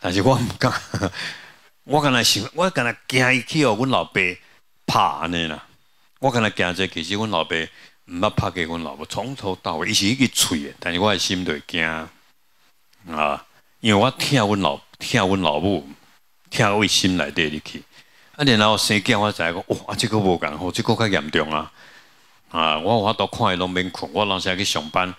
但是我不敢，我敢来想，我敢来惊伊去哦，阮老爸拍安尼啦！我敢来惊者，其实阮老爸毋捌拍过阮老母，从头到尾伊是一个嘴诶，但是我心就惊啊，因为我听阮老听阮老母听伊心内底入去。啊，然后生囝，我知讲，哇，这个无共好，这个较严重啊！啊，我我都看伊拢免困，我当是去上班。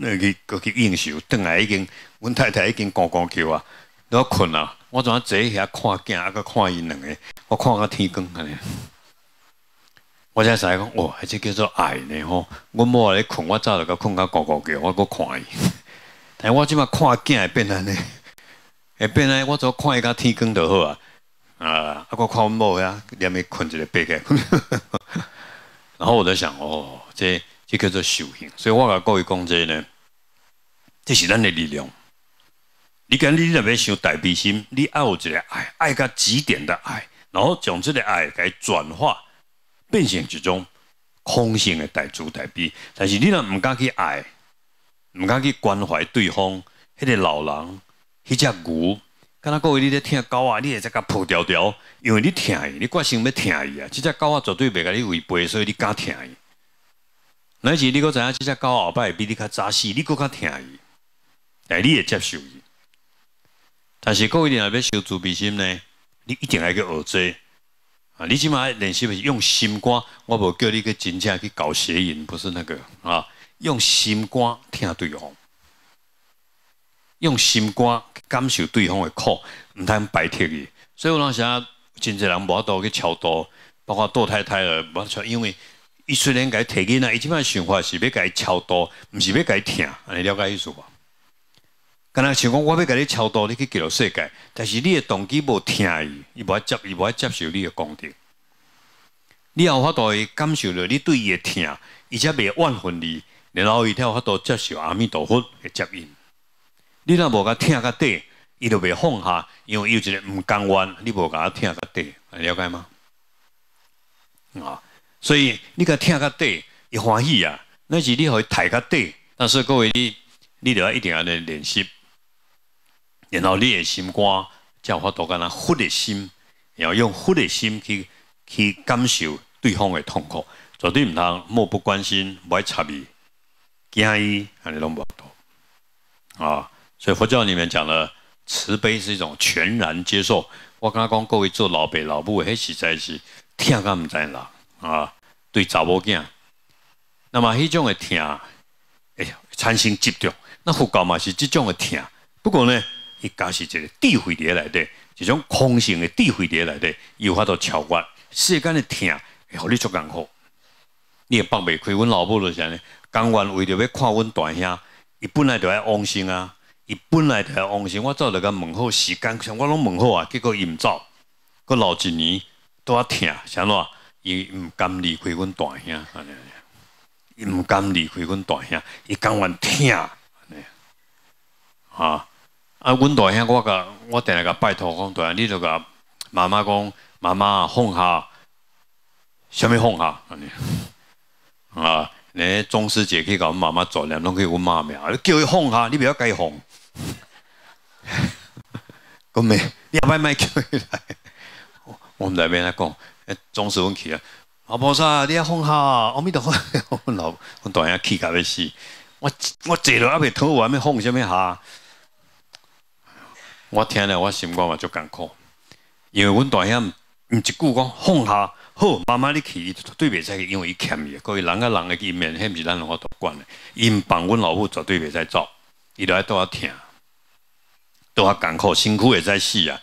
那个过去应酬，回来已经，阮太太已经高高叫啊，要困啊，我就坐遐看镜，啊，搁看伊两个，我看到天光安尼，我才在讲，哦，这叫做爱呢吼。阮某在困，我早就个困个高高叫，我搁看伊。但我即马看镜会变安尼，会变安尼，我只看伊个天光就好啊。啊，啊搁看阮某呀，连咪困一个起来，然后我在想，哦，这这叫做修行，所以我个各位讲这呢。这是咱的力量。你讲你若要想大悲心，你爱一个爱，爱到极点的爱，然后将这个爱给转化，变成一种空性的大慈大悲。但是你若唔敢去爱，唔敢去关怀对方，迄个老人，迄只牛，敢若各位你咧听狗啊，你会在甲扑条条，因为你疼伊，你决心要疼伊啊。这只狗啊，绝对未甲你违背，所以你敢疼伊。乃至你果知影这只狗摆会比你较早死，你更较疼伊。来你也接受伊，但是各位一定要修慈悲心呢。你一定还去学做，啊，你起码练习是用心肝。我无叫你去真正去搞邪淫，不是那个啊，用心肝听对方，用心肝感受对方的苦，唔通排斥伊。所以有当时啊，真济人无多去超度，包括杜太太了，无错，因为伊虽然该提囡仔，伊起码想法是要该超度，唔是要该听，了解意思无？敢若想讲，我要甲你超度，你去记录世界，但是你的动机无听伊，伊无接，伊无接受你的功德。你有法度会感受到你对伊的疼，而且袂怨恨你，然后伊才有法度接受阿弥陀佛的接引。你若无甲疼甲底，伊就袂放下，因为伊有一个毋甘愿，你无甲疼甲你了解吗？啊，所以你甲疼甲底，伊欢喜啊，那是你互伊抬甲底。但是各位你，你都要一定安尼练习。然后你的心肝，才有法度个那福嘅心，然后用福嘅心去去感受对方的痛苦，绝对唔通漠不关心，爱差伊，惊伊，安尼拢无到。啊，所以佛教里面讲了，慈悲是一种全然接受。我刚刚讲各位做老爸老母，迄实在是疼甲唔在啦，啊，对查某囝，那么迄种的疼哎，产生执着。那佛教嘛是这种的疼，不过呢。伊家是一个智慧里内底，一种空性的智慧内底，伊有法度超越世间诶痛，会互你足更好。你也放未开，阮老母就是安尼。甘愿为着要看阮大兄，伊本来着爱往生啊，伊本来着爱往生，我早就甲问好时间像我拢问好啊，结果伊毋走，佫留一年，拄啊痛，想落，伊毋甘离开阮大兄，安尼，伊毋甘离开阮大兄，伊甘愿痛，安尼，啊。啊，阮大兄，我甲我定定甲拜托讲，大兄，你著甲妈妈讲，妈妈放下甚物放下安尼 啊。你迄师姐去甲阮妈妈做，孽，拢去阮妈名，你叫伊放下，你袂晓甲伊放。讲袂你也免免叫伊来，我阮内面咧讲迄总师，阮去啊。啊，菩萨你遐放下，往边倒，阮 老阮大兄气甲汝死。我我坐落遐，袂躺我法，安尼放下甚物下。我听了，我心肝嘛就艰苦，因为阮大兄唔一句讲放下好，妈妈你去，对袂使去，因为伊欠伊，各位人甲人的见面，迄不是咱两个都管嘅，因帮阮老母绝对袂再走，伊都爱都要听，都要艰苦，辛苦也再死啊，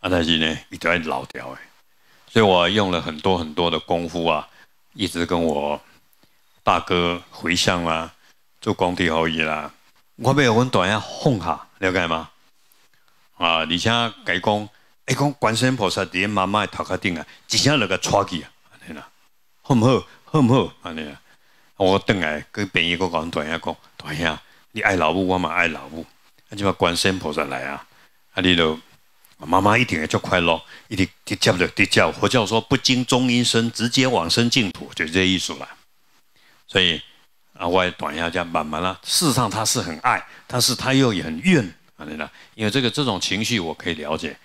啊，但是呢，一爱老掉的，所以我用了很多很多的功夫啊，一直跟我大哥回乡啊，做工地好义啦，我要有大兄放下，了解吗？啊！而且佮伊讲，伊讲观世音菩萨伫妈妈头壳顶啊，一下两个戳起啊，安尼啦，好唔好？好唔好？安尼啊，我等下跟便一个讲，大兄，讲，大兄，你爱老母，我嘛爱老母，啊，即嘛观世音菩萨来啊，啊，你咯，妈妈一定也较快乐，一定滴叫就滴叫，佛教说不经中阴身，直接往生净土，就这意思啦。所以啊，我爱一下，叫慢慢啦。事实上，他是很爱，但是他又也很怨。啦，因为这个这种情绪我可以了解，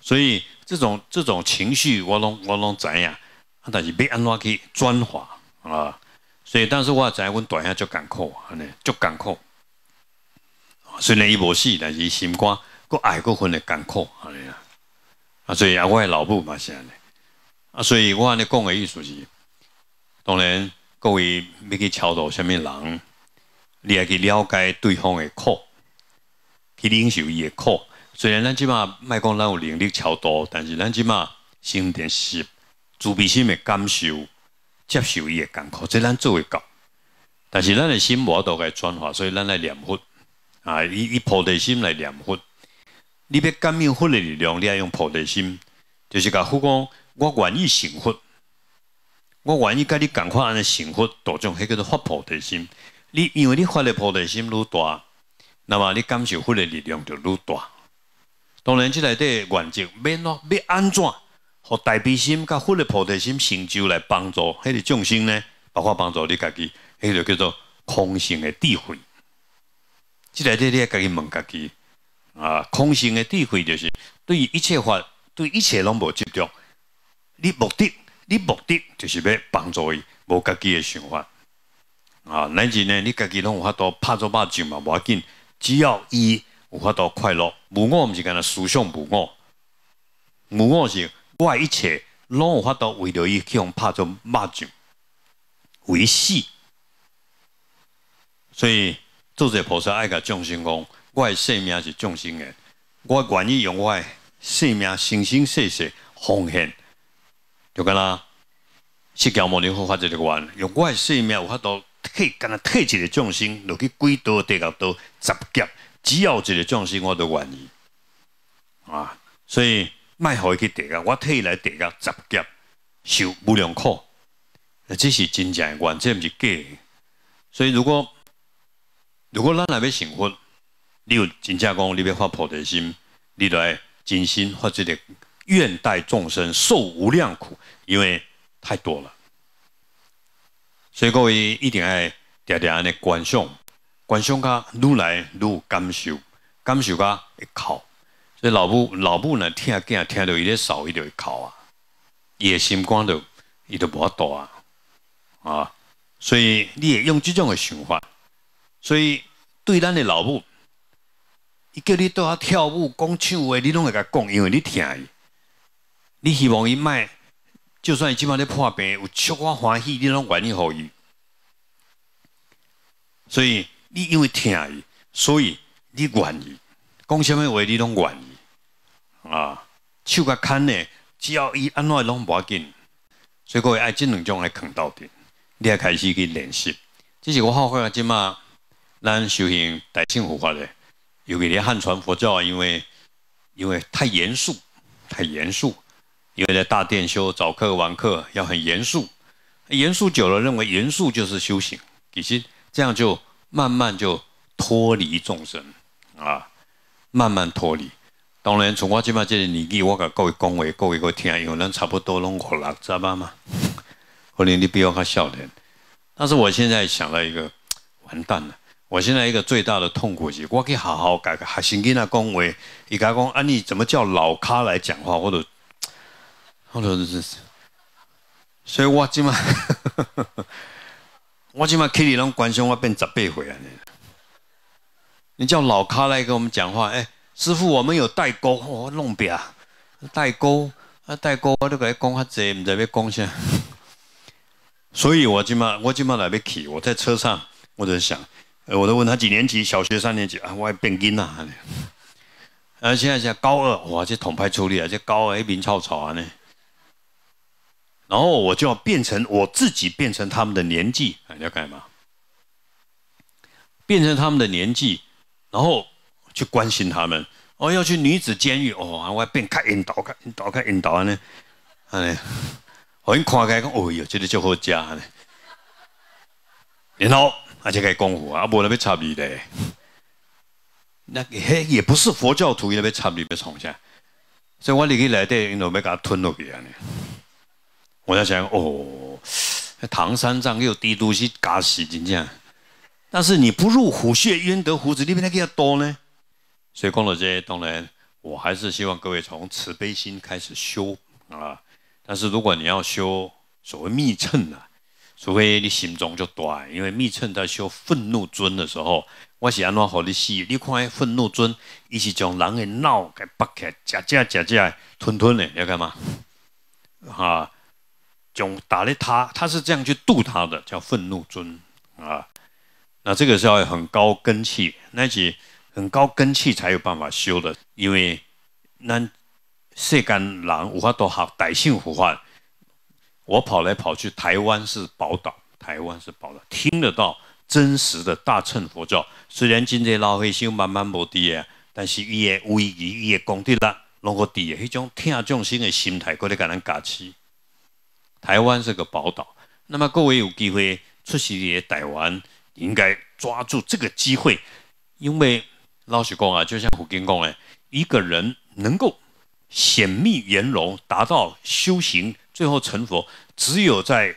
所以这种这种情绪，我拢我拢怎样，但是别安怎去转化啊。所以当时我知样，阮大兄就艰苦，啊呢，就艰苦。虽然伊无死，但是心肝佫爱佫分的艰苦，啊呢啊。啊，所以啊，我老母嘛安尼。啊，所以我尼讲的意思是，当然各位要去超度虾物人，你也去了解对方的苦。去领受伊的苦，虽然咱即马卖讲咱有能力超度，但是咱即马心点是慈悲心的感受，接受伊的甘苦，这咱做会到。但是咱的心无甲该转化，所以咱来念佛啊，以以菩提心来念佛。你要感应佛的力量，你要用菩提心，就是甲佛讲我愿意成佛，我愿意甲你共款安尼成佛道种，迄叫做发菩提心。你因为你发的菩提心愈大。那么你感受佛的力量就愈大。当然，这类的原则免咯，要安怎，互大悲心、甲佛的菩提心成就来帮助，迄个众生呢，包括帮助你家己，迄个叫做空性的智慧。即类底你要家己问家己啊，空性的智慧就是对于一切法，对一切拢无执着。你目的，你目的就是要帮助伊，无家己的想法。啊，乃至呢，你家己拢有法度拍做肉酱嘛，无要紧。只要伊有法度快乐，无我毋是讲那思想无我，无我是外一切，拢有法度为着伊去互拍做麻将维系。所以做者菩萨爱甲众生讲，我诶生命是众生诶，我愿意用我诶生命生生世世奉献。就讲啦，释迦牟尼佛者这个愿，用我诶生命有法度。可以干退一个众生，落去几道、第几道、十劫，只要一个众生，我都愿意啊。所以卖好一个地啊，我退来地啊，十劫受无量苦，那这是真正原则，毋是假。所以如果如果咱那边成佛，你有真正讲你要发菩提心，你来真心发这个愿，待众生受无量苦，因为太多了。所以各位一定爱常常安观赏，观赏佮愈来愈感受，感受佮会哭。所以老母老母呢，听见听到伊咧嗽，伊就会哭啊，伊的心肝就伊就无大啊啊！所以你也用这种个想法，所以对咱的老母，伊叫你倒遐跳舞、讲笑话，你拢会甲讲，因为你听伊，你希望伊卖就算即马咧破病，有笑我欢喜，你拢愿意互伊。所以你因为疼伊，所以你愿意讲什物话，你拢愿意。啊，手甲牵咧，只要伊安怎拢无要紧。所以各位爱即两种来扛到底，你也开始去练习。这是我好啊，即马咱修行大乘佛化的，尤其咧汉传佛教，因为因为太严肃，太严肃。因为在大殿修，早课晚课要很严肃，严肃久了，认为严肃就是修行，其实这样就慢慢就脱离众生啊，慢慢脱离。当然，从我这边这里，你给我各位讲维，各位个听，有人差不多弄好了，知道吗？可能你不要看笑脸，但是我现在想到一个，完蛋了！我现在一个最大的痛苦是，我可以好好改改，还先跟他恭维，伊家讲，啊，你怎么叫老咖来讲话，或者？好咯，就是，所以我今嘛，我今嘛去你拢关心我变十八岁啊？你叫老咖来跟我们讲话，哎，师傅，我们有代沟，我弄别啊，代沟啊，代沟，我都该讲下子，唔知要讲啥。所以我今嘛，我今嘛来要去，我在车上，我在想，呃，我都问他几年级，小学三年级啊，我爱变紧啊！啊，现在是高二，哇，这统派出力啊，这高二还面臭吵啊呢。然后我就要变成我自己，变成他们的年纪，你要干嘛？变成他们的年纪，然后去关心他们。哦，要去女子监狱哦，我要变开引导，开引导，开引导呢？哎，我一看开讲，哦哟，这里就好家呢。然后而且可以功夫，啊，伯那边插鼻咧。那嘿，也不是佛教徒那边插鼻，那边冲下。所以我你去来带引导，没给他吞落鼻啊呢。我在想，哦，唐三藏又低头是假死真正，但是你不入虎穴，焉得虎子？你比那个要多呢？所以讲到这些，当然我还是希望各位从慈悲心开始修啊。但是如果你要修所谓密乘啊，除非你心中就短，因为密乘在修愤怒尊的时候，我是安怎和你示？你看愤怒尊，伊是将人的脑给剥开，夹夹夹夹，吞吞的，了解吗？哈。用打了他，他是这样去度他的，叫愤怒尊啊。那这个是要很高根气，那些很高根气才有办法修的。因为那世间人无法度学百姓腐化。我跑来跑去，台湾是宝岛，台湾是宝岛，听得到真实的大乘佛教。虽然今天老百姓慢慢无低啊，但是也威仪，也功德啦，拢够带起那种听众生的心态，过来给人加持。台湾是个宝岛，那么各位有机会出席也台湾，应该抓住这个机会，因为老实讲啊，就像胡金公哎，一个人能够显密圆融，达到修行最后成佛，只有在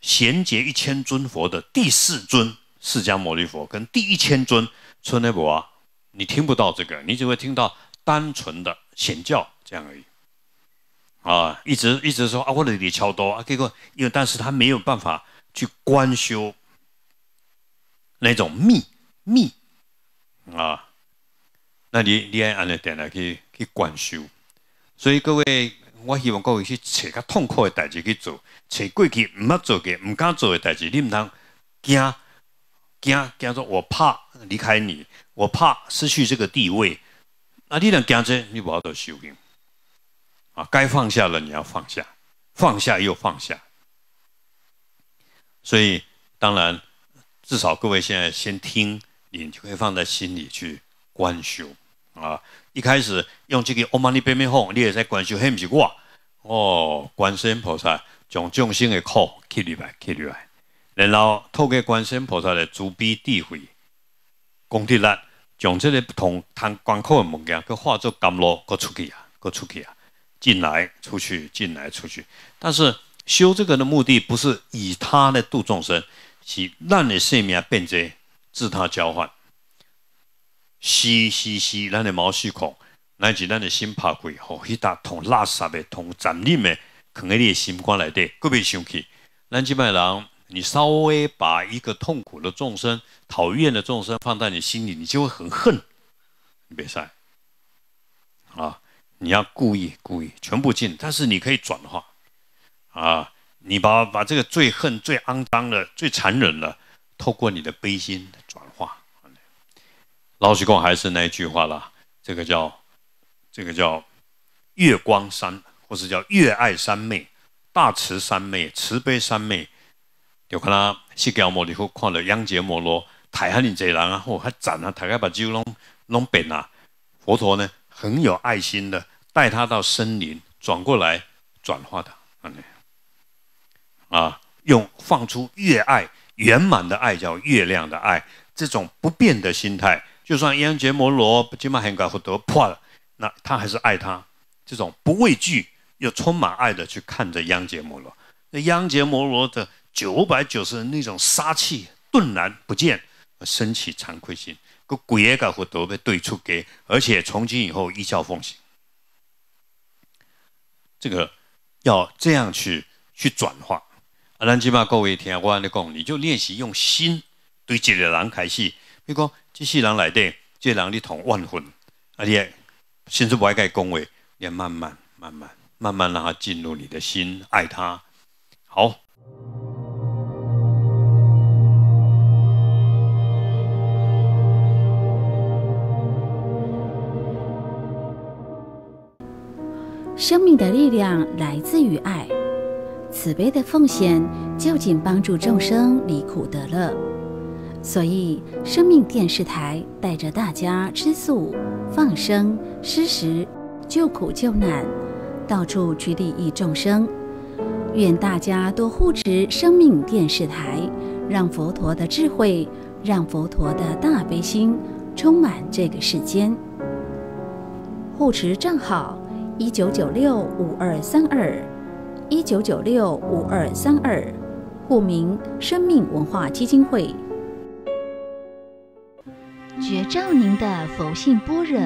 衔接一千尊佛的第四尊释迦牟尼佛跟第一千尊春奈佛啊，你听不到这个，你只会听到单纯的显教这样而已。啊，一直一直说啊，我的哩超多啊，结果因为但是他没有办法去观修那种密密啊，那你你按按那点来去去观修，所以各位，我希望各位去找较痛苦的代志去做，找过去唔要做过唔敢做的代志，你唔通惊惊惊说，我怕离开你，我怕失去这个地位，啊，你能惊这，你无法度修行。该放下了，你要放下，放下又放下。所以，当然，至少各位现在先听，你就可以放在心里去观修。啊，一开始用这个 Om Mani p a m e h 你也在观修 h 不是我哦，观世音菩萨将众生的苦去掉，去来，然后透过观世音菩萨的慈悲智慧功德力，将这个不同贪、观苦的物件，佮化作甘露，佮出去啊，佮出去啊。进来，出去，进来，出去。但是修这个的目的不是以他来度众生，是让你睡眠变作自他交换。吸吸吸，让你毛细孔乃至让你心怕鬼，吼，一大桶垃圾的桶粘粘的，能你的心光来的，各别想起。那些人，你稍微把一个痛苦的众生、讨厌的众生放在你心里，你就会很恨，你别想，啊。你要故意故意全部进，但是你可以转化啊！你把把这个最恨、最肮脏的、最残忍的，透过你的悲心转化。老虚空还是那句话啦，这个叫这个叫月光三，或是叫月爱三昧、大慈三昧、慈悲三昧。有看啦，释迦牟尼佛看了央结摩罗，太吓人济人啊，或还斩啊，大家把酒拢拢扁啊，佛陀呢？很有爱心的，带他到森林，转过来转化他。啊，用放出越爱圆满的爱，叫月亮的爱，这种不变的心态，就算央结摩罗起码很高获得破了，那他还是爱他。这种不畏惧又充满爱的去看着央结摩罗，那央结摩罗的九百九十那种杀气顿然不见，升起惭愧心。个鬼个改活都被对出给，而且从今以后一教奉行。这个要这样去去转化。阿南吉玛各位听我安尼讲，你就练习用心对一个人开始，比如讲这世人来滴，这人你同万分，而且甚至不爱该恭维，要慢慢慢慢慢慢让他进入你的心，爱他好。生命的力量来自于爱，慈悲的奉献就仅帮助众生离苦得乐。所以，生命电视台带着大家吃素、放生、施食、救苦救难，到处去利益众生。愿大家多护持生命电视台，让佛陀的智慧，让佛陀的大悲心充满这个世间。护持正好。一九九六五二三二，一九九六五二三二，户名生命文化基金会。绝照您的佛性般若。